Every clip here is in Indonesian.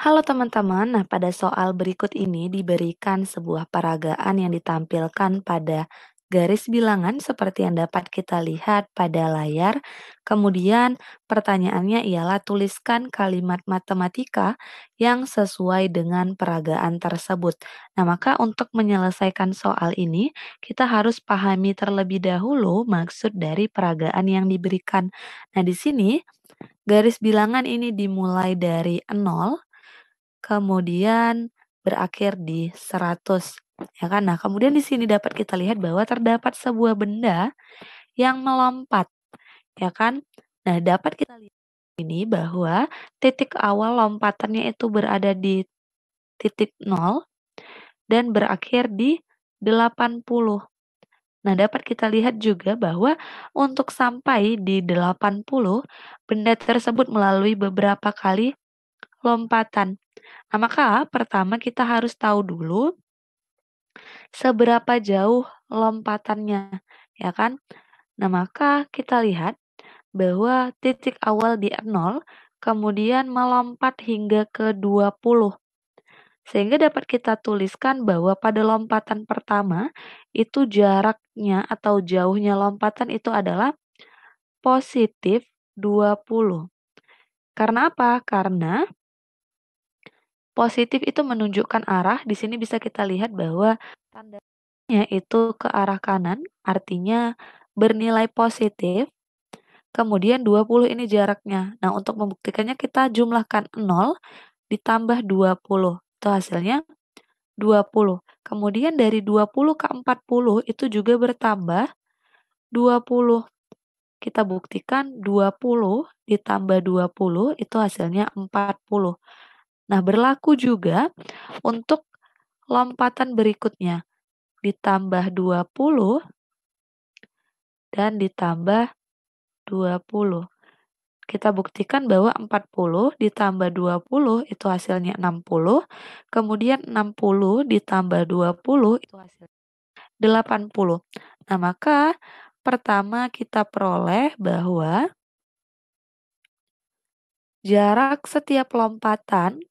Halo teman-teman, nah pada soal berikut ini diberikan sebuah peragaan yang ditampilkan pada garis bilangan seperti yang dapat kita lihat pada layar. Kemudian pertanyaannya ialah tuliskan kalimat matematika yang sesuai dengan peragaan tersebut. Nah maka untuk menyelesaikan soal ini kita harus pahami terlebih dahulu maksud dari peragaan yang diberikan. Nah di sini garis bilangan ini dimulai dari 0 kemudian berakhir di 100. Ya kan? Nah, kemudian di sini dapat kita lihat bahwa terdapat sebuah benda yang melompat. Ya kan? Nah, dapat kita lihat ini bahwa titik awal lompatannya itu berada di titik 0 dan berakhir di 80. Nah, dapat kita lihat juga bahwa untuk sampai di 80, benda tersebut melalui beberapa kali lompatan. Nah, maka pertama kita harus tahu dulu seberapa jauh lompatannya, ya kan? Nah, maka kita lihat bahwa titik awal di 0 kemudian melompat hingga ke 20. Sehingga dapat kita tuliskan bahwa pada lompatan pertama itu jaraknya atau jauhnya lompatan itu adalah positif 20. Karena apa? Karena Positif itu menunjukkan arah. Di sini bisa kita lihat bahwa tandanya itu ke arah kanan, artinya bernilai positif. Kemudian 20 ini jaraknya. Nah, untuk membuktikannya kita jumlahkan 0 ditambah 20. Itu hasilnya 20. Kemudian dari 20 ke 40 itu juga bertambah 20. Kita buktikan 20 ditambah 20 itu hasilnya 40. Nah, berlaku juga untuk lompatan berikutnya. Ditambah 20 dan ditambah 20. Kita buktikan bahwa 40 ditambah 20 itu hasilnya 60. Kemudian 60 ditambah 20 itu hasilnya 80. Nah, maka pertama kita peroleh bahwa jarak setiap lompatan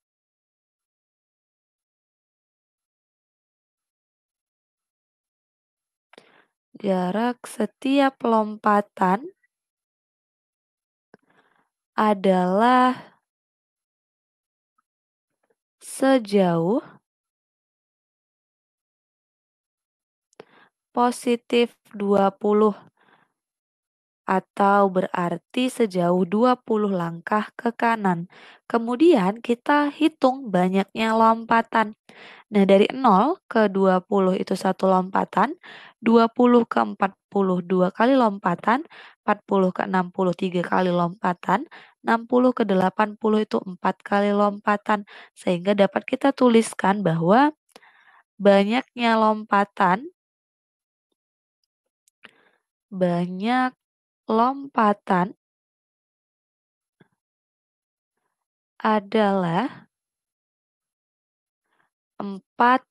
Jarak setiap lompatan adalah sejauh positif 20 atau berarti sejauh 20 langkah ke kanan. Kemudian kita hitung banyaknya lompatan. Nah, dari 0 ke 20 itu satu lompatan, 20 ke 40 dua kali lompatan, 40 ke 60 tiga kali lompatan, 60 ke 80 itu empat kali lompatan. Sehingga dapat kita tuliskan bahwa banyaknya lompatan banyak Lompatan adalah empat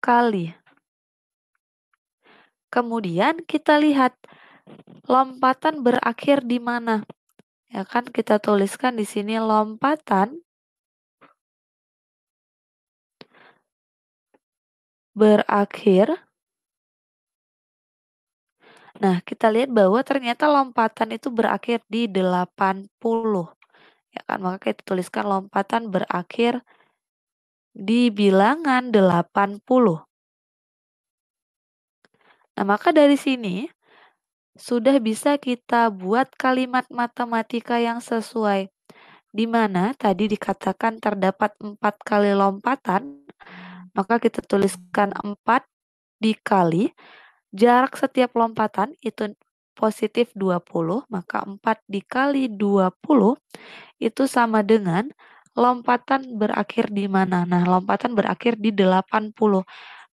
kali. Kemudian kita lihat lompatan berakhir di mana. Ya kan kita tuliskan di sini lompatan berakhir Nah, kita lihat bahwa ternyata lompatan itu berakhir di 80. Ya kan, maka kita tuliskan lompatan berakhir di bilangan 80. Nah, maka dari sini sudah bisa kita buat kalimat matematika yang sesuai. Di mana tadi dikatakan terdapat empat kali lompatan, maka kita tuliskan 4 dikali Jarak setiap lompatan itu positif 20, maka 4 dikali 20 itu sama dengan lompatan berakhir di mana? Nah, lompatan berakhir di 80.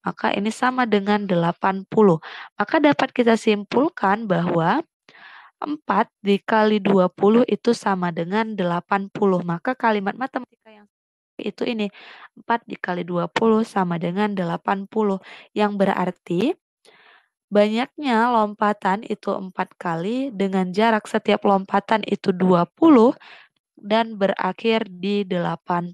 Maka ini sama dengan 80. Maka dapat kita simpulkan bahwa 4 dikali 20 itu sama dengan 80. Maka kalimat matematika yang itu ini 4 dikali 20 sama dengan 80 yang berarti Banyaknya lompatan itu empat kali dengan jarak setiap lompatan itu 20 dan berakhir di 80.